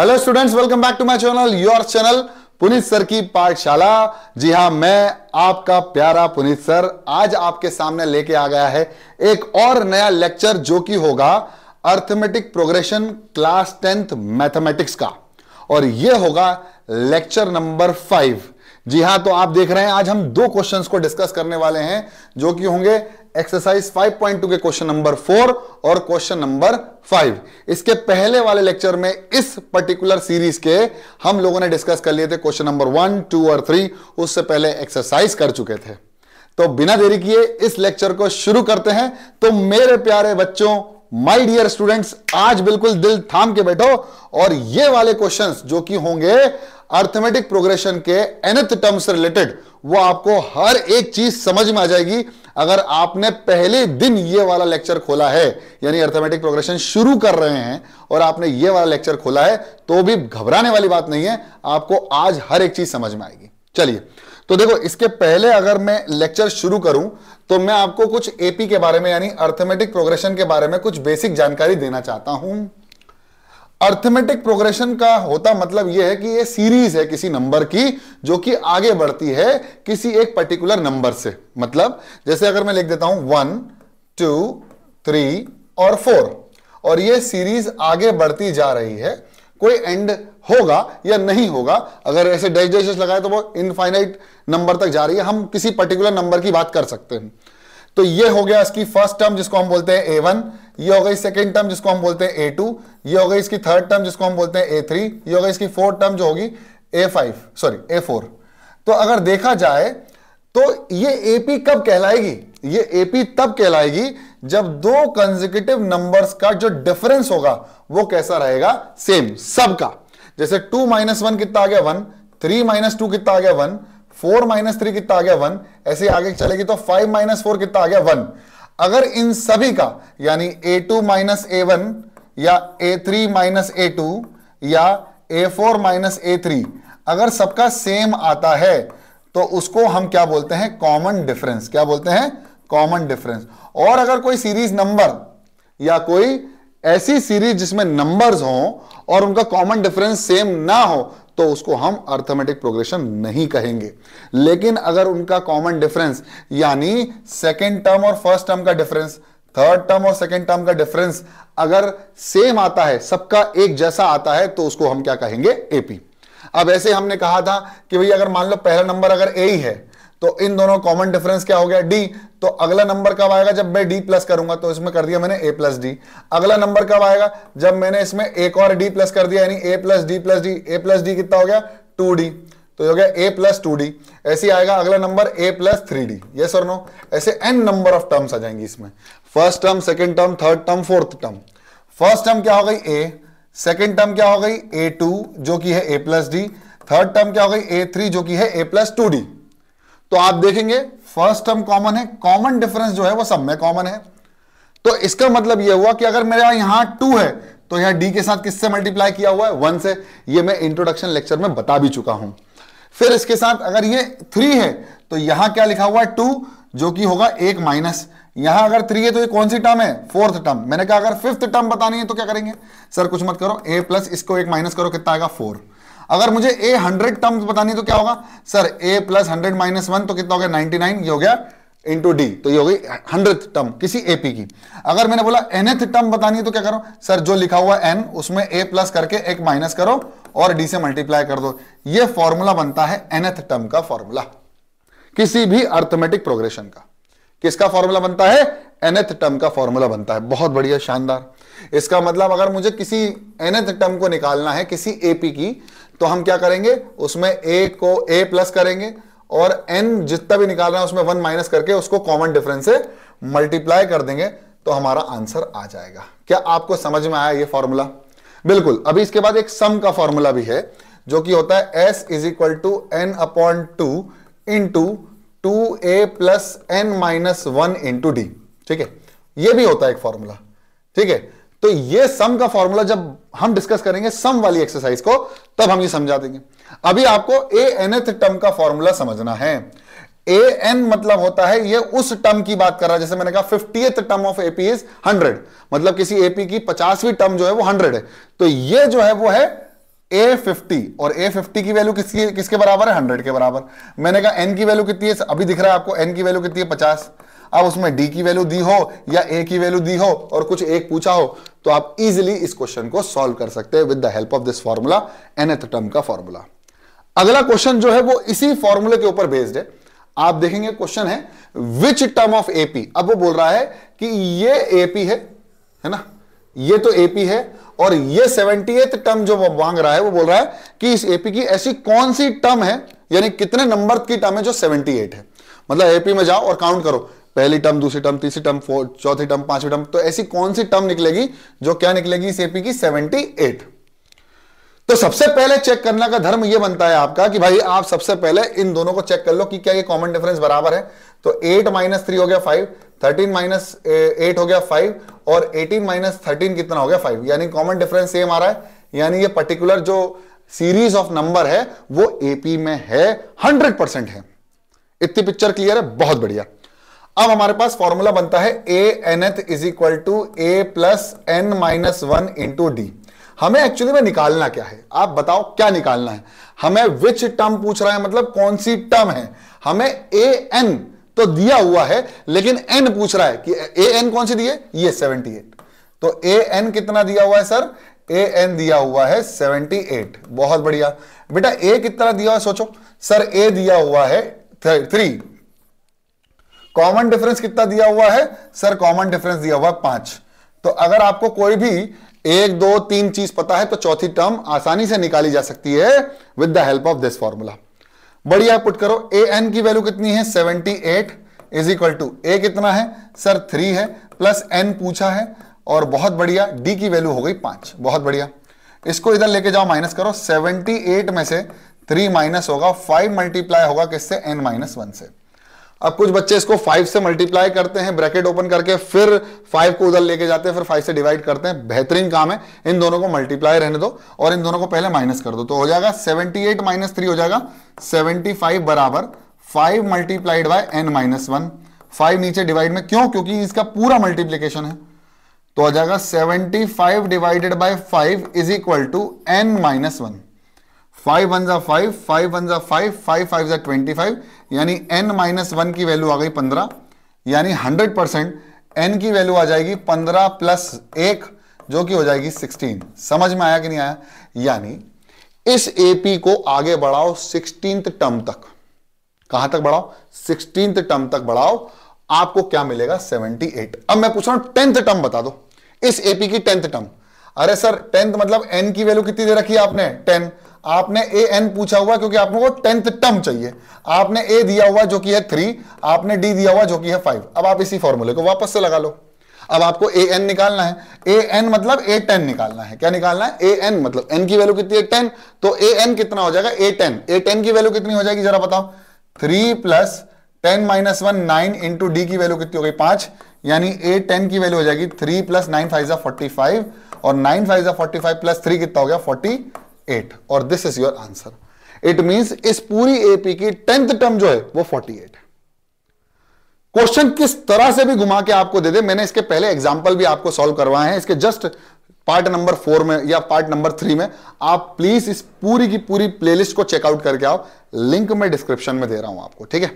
hello students welcome back to my channel your channel Puneet sir की पाठशाला जी हाँ मैं आपका प्यारा पुनीत सर आज आपके सामने लेके आ गया है एक और नया लेक्चर जो कि होगा arithmetic progression class tenth mathematics का और यह होगा लेक्चर नंबर फाइव जी हाँ तो आप देख रहे हैं आज हम दो क्वेश्चंस को डिस्कस करने वाले हैं जो कि होंगे एक्सरसाइज 5.2 के क्वेश्चन नंबर फोर और क्वेश्चन नंबर फाइव इसके पहले वाले लेक्चर में इस पर्टिकुलर सीरीज के हम लोगों ने डिस्कस कर लिए थे क्वेश्चन नंबर वन टू और थ्री उससे पहले एक्सरसाइज कर चुके थे तो बिना देरी किए इस लेक्चर को शुरू करते हैं तो मेरे प्यारे बच्चों माई डियर स्टूडेंट्स आज बिल्कुल दिल थाम के बैठो और ये वाले क्वेश्चन जो कि होंगे अर्थमेटिक प्रोग्रेशन के एनथ टर्म्स रिलेटेड वो आपको हर एक चीज समझ में आ जाएगी अगर आपने पहले दिन ये वाला लेक्चर खोला है यानी अर्थमेटिक प्रोग्रेशन शुरू कर रहे हैं और आपने ये वाला लेक्चर खोला है तो भी घबराने वाली बात नहीं है आपको आज हर एक चीज समझ में आएगी चलिए तो देखो इसके पहले अगर मैं लेक्चर शुरू करूं तो मैं आपको कुछ एपी के बारे में यानी अर्थमेटिक प्रोग्रेशन के बारे में कुछ बेसिक जानकारी देना चाहता हूं अर्थमेटिक प्रोग्रेशन का होता मतलब यह है कि यह सीरीज है किसी नंबर की जो कि आगे बढ़ती है किसी एक पर्टिकुलर नंबर से मतलब जैसे अगर मैं लिख देता हूं वन टू थ्री और फोर और यह सीरीज आगे बढ़ती जा रही है कोई एंड होगा या नहीं होगा अगर ऐसे डैश डैश लगाए तो वो इनफाइनाइट नंबर तक जा रही है हम किसी पर्टिकुलर नंबर की बात कर सकते हैं तो ये हो गया इसकी फर्स्ट टर्म जिसको हम बोलते हैं ए वन ये हो गई सेकेंड टर्म जिसको हम बोलते हैं ए टू ये हो गई इसकी थर्ड टर्म जिसको हम बोलते हैं ए थ्री ये हो गई इसकी फोर्थ टर्म जो होगी a five sorry a four तो अगर देखा जाए तो ये एपी कब कहलाएगी ये एपी तब कहलाएगी जब दो कंजिक्यूटिव नंबर्स का जो डिफरेंस होगा वो कैसा रहेगा सेम सबका जैसे टू माइनस वन कितना आ गया वन थ्री माइनस टू कितना आ गया वन फोर माइनस थ्री कितना आ गया वन ऐसे आगे चलेगी तो फाइव माइनस फोर कितना आ गया वन अगर इन सभी का यानी a two minus a one या a three minus a two या a four minus a three अगर सबका सेम आता है तो उसको हम क्या बोलते हैं कॉमन डिफरेंस क्या बोलते हैं कॉमन डिफरेंस और अगर कोई सीरीज नंबर या कोई ऐसी सीरीज जिसमें नंबर्स हो और उनका कॉमन डिफरेंस सेम ना हो तो उसको हम अर्थमेटिक प्रोग्रेशन नहीं कहेंगे लेकिन अगर उनका कॉमन डिफरेंस यानी सेकेंड टर्म और फर्स्ट टर्म का डिफरेंस थर्ड टर्म और सेकेंड टर्म का डिफरेंस अगर सेम आता है सबका एक जैसा आता है तो उसको हम क्या कहेंगे एपी अब ऐसे हमने कहा था कि भाई अगर मान लो पहला नंबर अगर ए ही है तो इन दोनों कॉमन डिफरेंस क्या हो गया डी तो अगला नंबर कब आएगा जब मैं डी प्लस करूंगा तो इसमें कर दिया मैंने ए प्लस डी अगला नंबर कब आएगा जब मैंने इसमें एक और डी प्लस कर दिया यानी a plus d plus d a plus d कितना हो गया टू डी तो हो गया ए प्लस टू डी ऐसे आएगा अगला number a plus three d ये सर नो ऐसे एन नंबर ऑफ टर्म्स आ जाएंगी इसमें first term second term third term fourth term first term क्या हो गई ए सेकेंड टर्म क्या हो गई ए टू जो कि है a plus d third term क्या हो गई ए थ्री जो कि है ए प्लस टू डी तो आप देखेंगे फर्स्ट टर्म कॉमन है कॉमन डिफरेंस जो है वो सब में कॉमन है तो इसका मतलब यह हुआ कि अगर मेरा यहां टू है तो यहां डी के साथ किससे मल्टीप्लाई किया हुआ है वन से ये मैं इंट्रोडक्शन लेक्चर में बता भी चुका हूं फिर इसके साथ अगर ये थ्री है तो यहां क्या लिखा हुआ है टू जो कि होगा एक माइनस यहां अगर थ्री है तो ये कौन सी टर्म है फोर्थ टर्म मैंने कहा अगर फिफ्थ टर्म बतानी है तो क्या करेंगे सर कुछ मत करो ए प्लस इसको एक माइनस करो कितना आएगा फोर अगर मुझे ए हंड्रेड टर्म्स बतानी तो क्या होगा sir a plus hundred minus one तो कितना हो गया नाइनटी नाइन ये हो गया इंटू डी तो ये हो गई हंड्रेड टर्म किसी एपी की अगर मैंने बोला एनथ टर्म बतानी है तो क्या करो सर जो लिखा हुआ एन उसमें ए प्लस करके एक माइनस करो और डी से मल्टीप्लाई कर दो ये फॉर्मूला बनता है एनथ टर्म का फॉर्मूला किसी भी अर्थमेटिक प्रोग्रेशन का किसका फॉर्मूला बनता है एनथ टर्म का फॉर्मूला बनता है बहुत बढ़िया शानदार इसका मतलब अगर मुझे किसी एनथ टर्म को निकालना है किसी एपी की तो हम क्या करेंगे उसमें ए को ए प्लस करेंगे और एन जितना भी निकाल रहे हैं उसमें वन माइनस करके उसको कॉमन डिफरेंस से मल्टीप्लाई कर देंगे तो हमारा आंसर आ जाएगा क्या आपको समझ में आया ये फॉर्मूला बिल्कुल अभी इसके बाद एक सम का फॉर्मूला भी है जो कि होता है s is equal to n upon two into two a plus n minus one into d ठीक है यह भी होता है एक फॉर्मूला ठीक है तो ये सम का फॉर्मूला जब हम डिस्कस करेंगे सम वाली एक्सरसाइज को तब हम ये समझा देंगे अभी आपको ए एनथ टर्म का फॉर्मूला समझना है ए एन मतलब होता है ये उस टर्म की बात कर रहा है जैसे मैंने कहा fiftieth term of AP is hundred मतलब किसी एपी की पचासवीं टर्म जो है वो हंड्रेड है तो ये जो है वो है ए फिफ्टी और ए फिफ्टी की वैल्यू किसकी किसके बराबर है हंड्रेड के बराबर मैंने कहा एन की वैल्यू कितनी है अभी दिख रहा है आपको एन की वैल्यू कितनी है पचास अब उसमें डी की वैल्यू दी हो या ए की वैल्यू दी हो और कुछ एक पूछा हो तो आप इजिली इस क्वेश्चन को सॉल्व कर सकते हैं with the help of this formula nth term का फॉर्मूला अगला क्वेश्चन जो है वो इसी फॉर्मूले के ऊपर बेस्ड है आप देखेंगे क्वेश्चन है विच टर्म ऑफ एपी अब वो बोल रहा है कि ये एपी है है ना ये तो एपी है और ये सेवेंटी टर्म जो मांग रहा है वो बोल रहा है कि इस एपी की ऐसी कौन सी टर्म है यानी कितने नंबर की टर्म है जो सेवेंटी है मतलब एपी में जाओ और काउंट करो पहली टर्म दूसरी टर्म तीसरी टर्म चौथी टर्म पांचवी टर्म तो ऐसी कौन सी टर्म निकलेगी जो क्या निकलेगी सीपी एपी की 78 तो सबसे पहले चेक करने का धर्म यह बनता है आपका कि भाई आप सबसे पहले इन दोनों को चेक कर लो कि क्या ये कॉमन डिफरेंस बराबर है तो 8 माइनस थ्री हो गया 5, 13 माइनस एट हो गया 5 और 18 माइनस थर्टीन कितना हो गया 5 यानी कॉमन डिफरेंस सेम आ रहा है यानी ये पर्टिकुलर जो सीरीज ऑफ नंबर है वो एपी में है 100 परसेंट है इतनी पिक्चर क्लियर है बहुत बढ़िया अब हमारे पास फॉर्मूला बनता है a nth is equal to a plus n minus one into d हमें एक्चुअली में निकालना क्या है आप बताओ क्या निकालना है हमें विच टर्म पूछ रहा है मतलब कौन सी टर्म है हमें ए एन तो दिया हुआ है लेकिन एन पूछ रहा है कि ए एन कौन सी दी है ये सेवेंटी एट तो ए एन कितना दिया हुआ है सर ए एन दिया हुआ है सेवेंटी एट बहुत बढ़िया बेटा ए कितना दिया हुआ सोचो सर ए दिया हुआ है थ्री कॉमन डिफरेंस कितना दिया हुआ है सर कॉमन डिफरेंस दिया हुआ है पांच तो अगर आपको कोई भी एक दो तीन चीज पता है तो चौथी टर्म आसानी से निकाली जा सकती है with the help of this formula बढ़िया पुट करो ए एन की वैल्यू कितनी है seventy eight is equal to a कितना है सर थ्री है प्लस एन पूछा है और बहुत बढ़िया डी की वैल्यू हो गई पांच बहुत बढ़िया इसको इधर लेके जाओ माइनस करो एट में से थ्री माइनस होगा फाइव मल्टीप्लाई होगा किससे एन माइनस वन से अब कुछ बच्चे इसको फाइव से मल्टीप्लाई करते हैं ब्रैकेट ओपन करके फिर फाइव को उधर लेके जाते हैं फिर फाइव से डिवाइड करते हैं बेहतरीन काम है इन दोनों को मल्टीप्लाई रहने दो और इन दोनों को पहले माइनस कर दो तो हो जाएगा सेवेंटी एट माइनस थ्री हो जाएगा सेवेंटी फाइव बराबर five multiplied by n minus one five नीचे डिवाइड में क्यों क्योंकि इसका पूरा मल्टीप्लीकेशन है तो आ जाएगा seventy five divided by five is equal to n minus one five one जा फाइव फाइव वन जा फाइव फाइव फाइव जा ट्वेंटी फाइव यानी एन माइनस वन की वैल्यू आ गई पंद्रह यानी हंड्रेड परसेंट एन की वैल्यू आ जाएगी पंद्रह प्लस एक जो कि हो जाएगी सिक्सटीन समझ में आया कि नहीं आया यानी इस एपी को आगे बढ़ाओ सिक्सटींथ टर्म तक कहां तक बढ़ाओ सिक्सटींथ टर्म तक बढ़ाओ आपको क्या मिलेगा 78 अब मैं पूछ रहा हूं टेंथ टर्म बता दो इस एपी की टेंथ टर्म अरे सर टेंथ मतलब एन की वैल्यू कितनी दे रखी है आपने टेन आपने ए एन पूछा हुआ क्योंकि आपको टेंथ टर्म चाहिए आपने ए दिया हुआ जो कि है थ्री आपने डी दिया हुआ जो कि है फाइव अब आप इसी फॉर्मूले को वापस से लगा लो अब आपको ए एन निकालना है ए एन मतलब ए टेन निकालना है क्या निकालना है ए एन मतलब एन की वैल्यू कितनी है टेन तो ए एन कितना हो जाएगा ए टेन ए टेन की वैल्यू कितनी हो जाएगी जरा बताओ three plus ten minus one nine into d की वैल्यू कितनी हो गई पांच यानी ए टेन की वैल्यू हो जाएगी three plus nine five forty five और nine five forty five plus three कितना हो गया फोर्टी एट और this is your answer it means इस पूरी एपी की टेंथ टर्म जो है वो फोर्टी एट क्वेश्चन किस तरह से भी घुमा के आपको दे दे मैंने इसके पहले एग्जाम्पल भी आपको सॉल्व करवाए हैं इसके जस्ट पार्ट नंबर फोर में या पार्ट नंबर थ्री में आप प्लीज इस पूरी की पूरी प्लेलिस्ट को चेकआउट करके आओ लिंक में डिस्क्रिप्शन में दे रहा हूं आपको ठीक है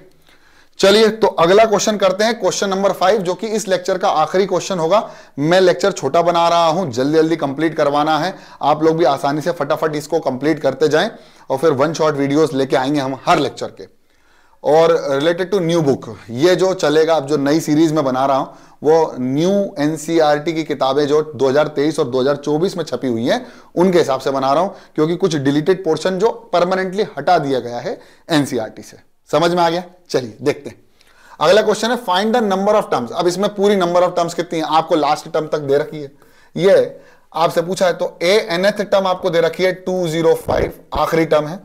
चलिए तो अगला क्वेश्चन करते हैं क्वेश्चन नंबर फाइव जो कि इस लेक्चर का आखिरी क्वेश्चन होगा मैं लेक्चर छोटा बना रहा हूं जल्दी जल्दी कंप्लीट करवाना है आप लोग भी आसानी से फटाफट इसको कंप्लीट करते जाएं और फिर वन शॉट वीडियोस लेके आएंगे हम हर लेक्चर के और रिलेटेड टू न्यू बुक ये जो चलेगा अब जो नई सीरीज में बना रहा हूं वो न्यू एनसीईआरटी e की किताबें जो 2023 और 2024 में छपी हुई हैं उनके हिसाब से बना रहा हूं क्योंकि कुछ डिलीटेड पोर्शन जो परमानेंटली हटा दिया गया है एनसीईआरटी e से समझ में आ गया चलिए देखते हैं अगला क्वेश्चन है find the number of terms अब इसमें पूरी नंबर ऑफ टर्म्स कितनी है आपको लास्ट टर्म तक दे रखी है ये आपसे पूछा है तो ए एनएथ टर्म आपको दे रखी है टू जीरो फाइव आखिरी टर्म है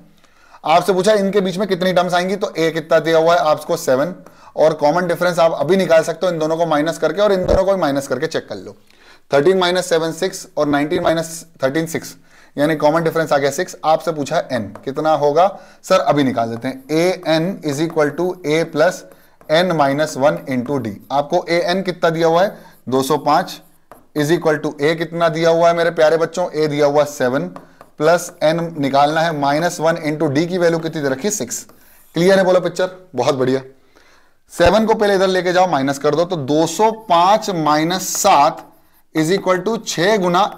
आपसे पूछा है इनके बीच में कितनी टर्म्स आएंगी तो ए कितना दिया हुआ है आपको सेवन और कॉमन डिफरेंस आप अभी निकाल सकते हो इन दोनों को माइनस करके और इन दोनों को माइनस करके चेक कर लो थर्टीन माइनस सेवन सिक्स और नाइनटीन माइनस थर्टीन सिक्स यानी कॉमन डिफरेंस आ गया सिक्स आपसे पूछा एन कितना होगा सर अभी निकाल देते हैं a n is equal to a plus n minus one into d आपको ए एन कितना दिया हुआ है 205 इज इक्वल टू ए कितना दिया हुआ है मेरे प्यारे बच्चों ए दिया हुआ सेवन प्लस एन निकालना है माइनस वन इंटू डी की वैल्यू कितनी दे रखी सिक्स क्लियर है बोलो पिक्चर बहुत बढ़िया सेवन को पहले इधर लेके जाओ माइनस कर दो तो 205 माइनस सात इज इक्वल टू छ गुना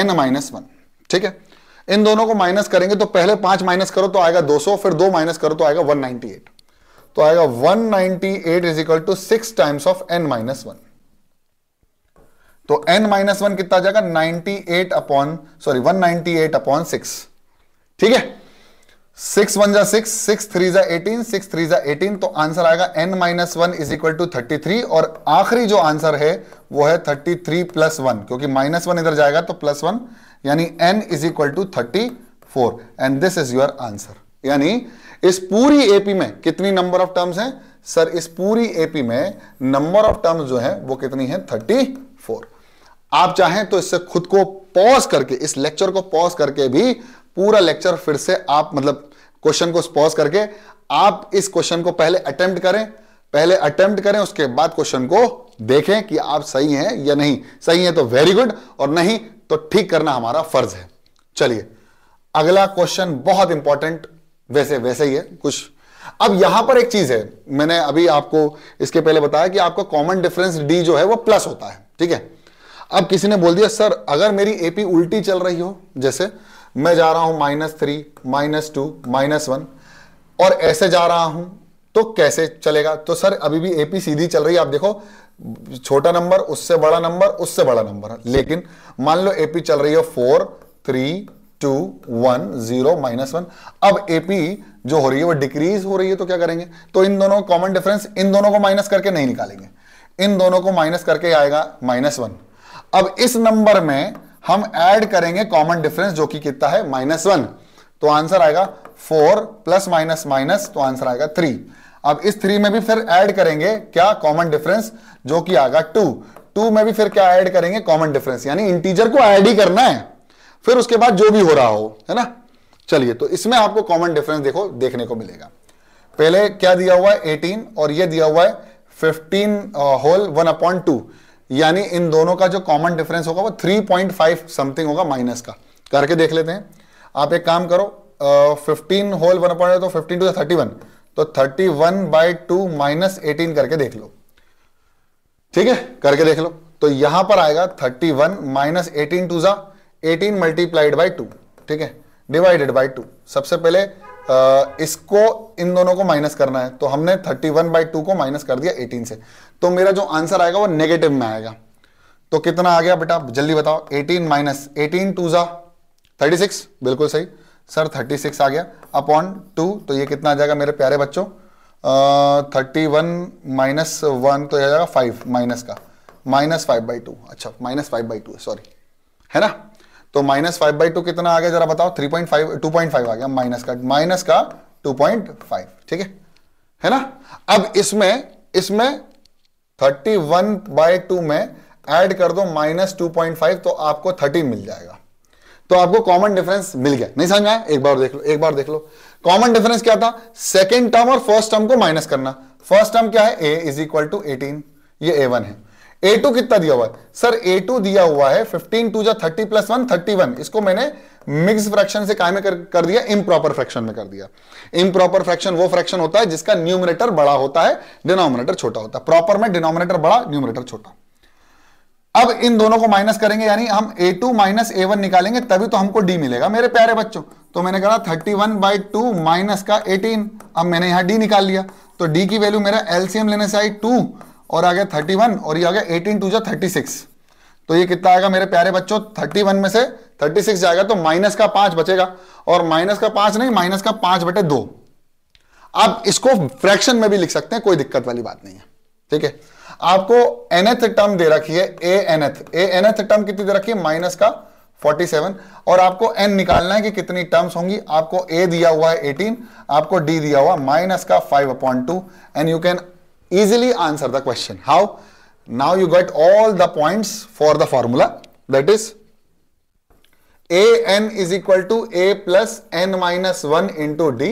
एन माइनस वन ठीक है इन दोनों को माइनस करेंगे तो पहले पांच माइनस करो तो आएगा 200 फिर दो माइनस करो तो आएगा 198 तो आएगा 198 ninety eight is equal to six times of n minus one तो एन माइनस वन कितना जाएगा 98 eight upon sorry 198 ninety eight upon six ठीक है सिक्स वन जा सिक्स सिक्स थ्री जा एटीन सिक्स थ्री जा एटीन तो आंसर आएगा n minus one is equal to thirty three और आखिरी जो आंसर है वो है थर्टी थ्री प्लस वन क्योंकि माइनस वन इधर जाएगा तो प्लस वन यानी n is equal to thirty four and this is your answer यानी इस पूरी एपी में कितनी नंबर ऑफ टर्म्स हैं सर इस पूरी एपी में नंबर ऑफ टर्म्स जो है वो कितनी है थर्टी फोर आप चाहें तो इससे खुद को पॉज करके इस लेक्चर को पॉज करके भी पूरा लेक्चर फिर से आप मतलब क्वेश्चन को पॉज करके आप इस क्वेश्चन को पहले अटेम्प्ट करें पहले अटेम्प्ट करें उसके बाद क्वेश्चन को देखें कि आप सही हैं या नहीं सही है तो वेरी गुड और नहीं तो ठीक करना हमारा फर्ज है चलिए अगला क्वेश्चन बहुत इंपॉर्टेंट वैसे वैसे ही है कुछ अब यहां पर एक चीज है मैंने अभी आपको इसके पहले बताया कि आपका कॉमन डिफरेंस डी जो है वो प्लस होता है ठीक है अब किसी ने बोल दिया सर अगर मेरी एपी उल्टी चल रही हो जैसे मैं जा रहा हूं minus three minus two minus one और ऐसे जा रहा हूं तो कैसे चलेगा तो सर अभी भी एपी सीधी चल रही है आप देखो छोटा नंबर उससे बड़ा नंबर उससे बड़ा नंबर लेकिन मान लो एपी चल रही है four three two one zero minus one अब एपी जो हो रही है वो डिक्रीज हो रही है तो क्या करेंगे तो इन दोनों कॉमन डिफरेंस इन दोनों को माइनस करके नहीं निकालेंगे इन दोनों को माइनस करके आएगा माइनस वन अब इस नंबर में हम ऐड करेंगे कॉमन डिफरेंस जो कि कितना है माइनस वन तो आंसर आएगा फोर प्लस माइनस माइनस तो आंसर आएगा थ्री अब इस थ्री में भी फिर ऐड करेंगे क्या कॉमन डिफरेंस जो कि आगा टू टू में भी फिर क्या ऐड करेंगे कॉमन डिफरेंस यानी इंटीजर को ऐड ही करना है फिर उसके बाद जो भी हो रहा हो है ना चलिए तो इसमें आपको कॉमन डिफरेंस देखो देखने को मिलेगा पहले क्या दिया हुआ है एटीन और यह दिया हुआ है fifteen whole one upon two यानी इन दोनों का जो कॉमन डिफरेंस होगा वो थ्री पॉइंट फाइव समथिंग होगा माइनस का करके देख लेते हैं आप एक काम करो फिफ्टीन होल वन अपॉइंट तो फिफ्टीन टू थर्टी वन तो thirty one by two minus eighteen करके देख लो ठीक है करके देख लो तो यहां पर आएगा thirty one minus eighteen two जा एटीन मल्टीप्लाइड बाई टू ठीक है डिवाइडेड बाई टू सबसे पहले आ, इसको इन दोनों को माइनस करना है तो हमने थर्टी वन बाई टू को माइनस कर दिया एटीन से तो मेरा जो आंसर आएगा वो नेगेटिव में आएगा तो कितना आ गया बेटा जल्दी बताओ एटीन माइनस एटीन टू जा थर्टी सिक्स बिल्कुल सही सर थर्टी सिक्स आ गया अपॉन टू तो ये कितना आ जाएगा मेरे प्यारे बच्चों थर्टी वन माइनस वन तो जाएगा फाइव माइनस का माइनस फाइव बाई टू अच्छा minus five by two sorry है ना तो माइनस फाइव बाई टू कितना आ गया जरा बताओ three point five two point five आ गया माइनस का माइनस का टू पॉइंट फाइव ठीक है है ना अब इसमें इसमें थर्टी वन बाई टू में ऐड कर दो माइनस टू पॉइंट फाइव तो आपको थर्टीन मिल जाएगा तो आपको कॉमन डिफरेंस मिल गया नहीं समझ आया एक बार देख लो एक बार देख लो कॉमन डिफरेंस क्या था सेकेंड टर्म और फर्स्ट टर्म को माइनस करना फर्स्ट टर्म क्या है a is equal to eighteen ये ए वन है ए टू कितना दिया हुआ है सर ए टू दिया हुआ है फिफ्टीन टू जो thirty plus one thirty one इसको मैंने मिक्स फ्रैक्शन से काय में कर, कर दिया इम्प्रॉपर फ्रैक्शन में कर दिया इम्प्रॉपर फ्रैक्शन वो फ्रैक्शन होता है जिसका न्यूमिनेटर बड़ा होता है डिनोमिनेटर छोटा होता है प्रॉपर में डिनोमिनेटर बड़ा न्यूमिनेटर छोटा अब इन दोनों को माइनस करेंगे यानी हम a two minus a one निकालेंगे तभी तो हमको डी मिलेगा मेरे प्यारे बच्चों तो मैंने कहा thirty one by two minus का एटीन अब मैंने यहां डी निकाल लिया तो डी की वैल्यू मेरा एलसीएम लेने से आई टू और आ गया थर्टी वन और ये आ गया एटीन टू जो थर्टी सिक्स तो ये कितना आएगा मेरे प्यारे बच्चों थर्टी वन में से थर्टी सिक्स जाएगा तो माइनस का पांच बचेगा और माइनस का पांच नहीं माइनस का पांच बटे दो आप इसको फ्रैक्शन में भी लिख सकते हैं कोई दिक्कत वाली बात नहीं है ठीक है आपको एनएथ टर्म दे रखी है a nth a nth term कितनी दे रखी है माइनस का 47 और आपको एन निकालना है कि कितनी टर्म्स होंगी आपको ए दिया हुआ है 18 आपको डी दिया हुआ माइनस का 5 upon two and you can easily answer the question how now you get all the point for the formula that is a n is equal to a plus n minus one into d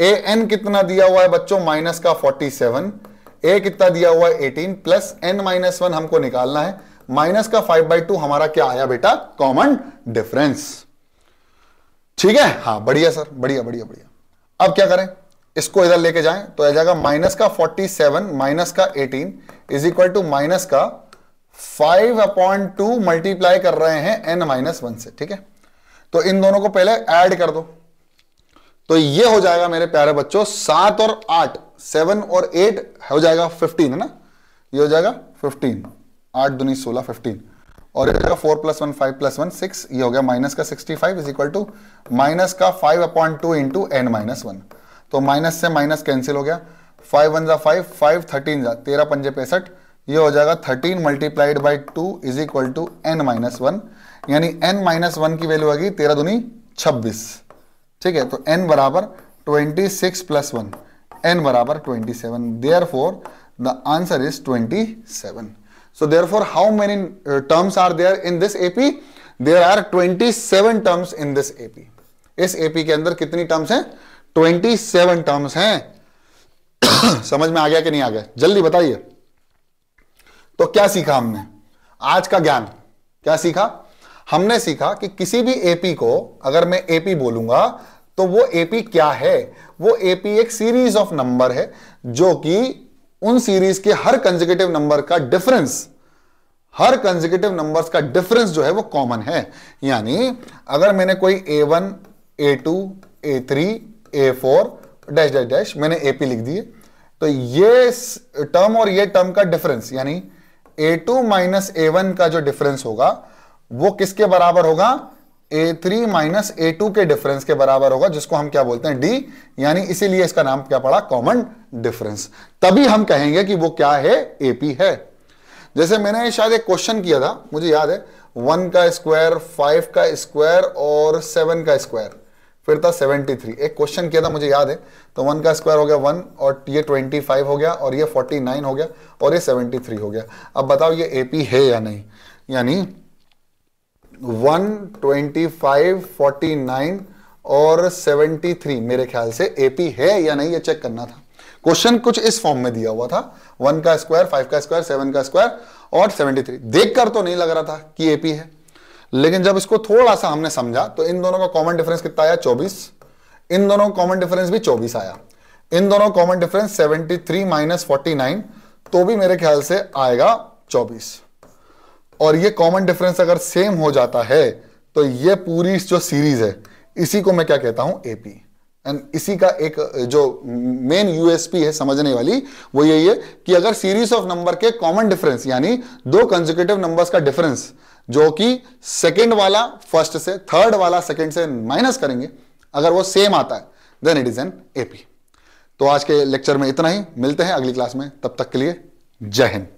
a n कितना दिया हुआ है बच्चों minus का 47 ए कितना दिया हुआ है eighteen plus n minus one हमको निकालना है माइनस का फाइव बाई टू हमारा क्या आया बेटा कॉमन डिफरेंस ठीक है हाँ बढ़िया सर बढ़िया बढ़िया बढ़िया अब क्या करें इसको इधर लेके जाएं तो आ जाएगा माइनस का फोर्टी सेवन माइनस का eighteen is equal to minus का फाइव अपॉन टू मल्टीप्लाई कर रहे हैं एन माइनस वन से ठीक है तो इन दोनों को पहले एड कर दो तो ये हो जाएगा मेरे प्यारे बच्चों सात और आठ सेवन और एट हो जाएगा फिफ्टीन है ना ये हो जाएगा फिफ्टीन आठ दुनी सोलह फिफ्टीन और four plus one five plus one six ये हो गया माइनस का sixty five is equal to minus का five upon two into n minus one तो माइनस से माइनस कैंसिल हो गया फाइव वन जा फाइव फाइव थर्टीन जा तेरह पंजे पैंसठ ये हो जाएगा thirteen multiplied by two is equal to n minus one यानी एन माइनस वन की वैल्यू आएगी तेरह दुनी छब्बीस ठीक है तो एन बराबर twenty six plus one n बराबर twenty seven therefore the answer is twenty seven therefore how many terms are there in this AP there are twenty seven terms in this AP इस AP के अंदर कितनी terms हैं seven terms हैं समझ में आ गया कि नहीं आ गया जल्दी बताइए तो क्या सीखा हमने आज का ज्ञान क्या सीखा हमने सीखा कि किसी भी एपी को अगर मैं एपी बोलूंगा तो वो एपी क्या है वो एपी एक सीरीज ऑफ नंबर है जो कि उन सीरीज के हर कंजिकेटिव नंबर का डिफरेंस हर कंजिकेटिव नंबर का डिफरेंस जो है वो कॉमन है यानी अगर मैंने कोई a one a two a three a four dash dash dash मैंने एपी लिख दिए तो ये टर्म और ये टर्म का डिफरेंस यानी a two minus a one का जो डिफरेंस होगा वो किसके बराबर होगा a three minus a two के डिफरेंस के बराबर होगा जिसको हम क्या बोलते हैं डी यानी इसीलिए इसका नाम क्या पड़ा कॉमन डिफरेंस तभी हम कहेंगे कि वो क्या है एपी है जैसे मैंने शायद एक क्वेश्चन किया था मुझे याद है वन का स्क्वायर फाइव का स्क्वायर और सेवन का स्क्वायर फिर था सेवेंटी थ्री एक क्वेश्चन किया था मुझे याद है तो वन का स्क्वायर हो गया वन और ये ट्वेंटी फाइव हो गया और ये फोर्टी नाइन हो गया और ये सेवेंटी थ्री हो गया अब बताओ ये एपी है या नहीं यानी one twenty five forty nine और सेवेंटी थ्री मेरे ख्याल से एपी है या नहीं ये चेक करना था क्वेश्चन कुछ इस फॉर्म में दिया हुआ था वन का स्क्वायर फाइव का स्क्वायर सेवन का स्क्वायर और सेवेंटी थ्री देखकर तो नहीं लग रहा था कि एपी है लेकिन जब इसको थोड़ा सा हमने समझा तो इन दोनों का कॉमन डिफरेंस कितना आया चौबीस इन दोनों का कॉमन डिफरेंस भी चौबीस आया इन दोनों common difference seventy three minus forty nine तो भी मेरे ख्याल से आएगा चौबीस और ये कॉमन डिफरेंस अगर सेम हो जाता है तो ये पूरी जो सीरीज है इसी को मैं क्या कहता हूं एपी एंड इसी का एक जो मेन यूएसपी है समझने वाली वो यही है कि अगर सीरीज ऑफ नंबर के कॉमन डिफरेंस यानी दो कंजिक्यूटिव नंबर्स का डिफरेंस जो कि सेकेंड वाला फर्स्ट से थर्ड वाला सेकेंड से माइनस करेंगे अगर वो सेम आता है then it is an AP तो आज के लेक्चर में इतना ही मिलते हैं अगली क्लास में तब तक के लिए जय हिंद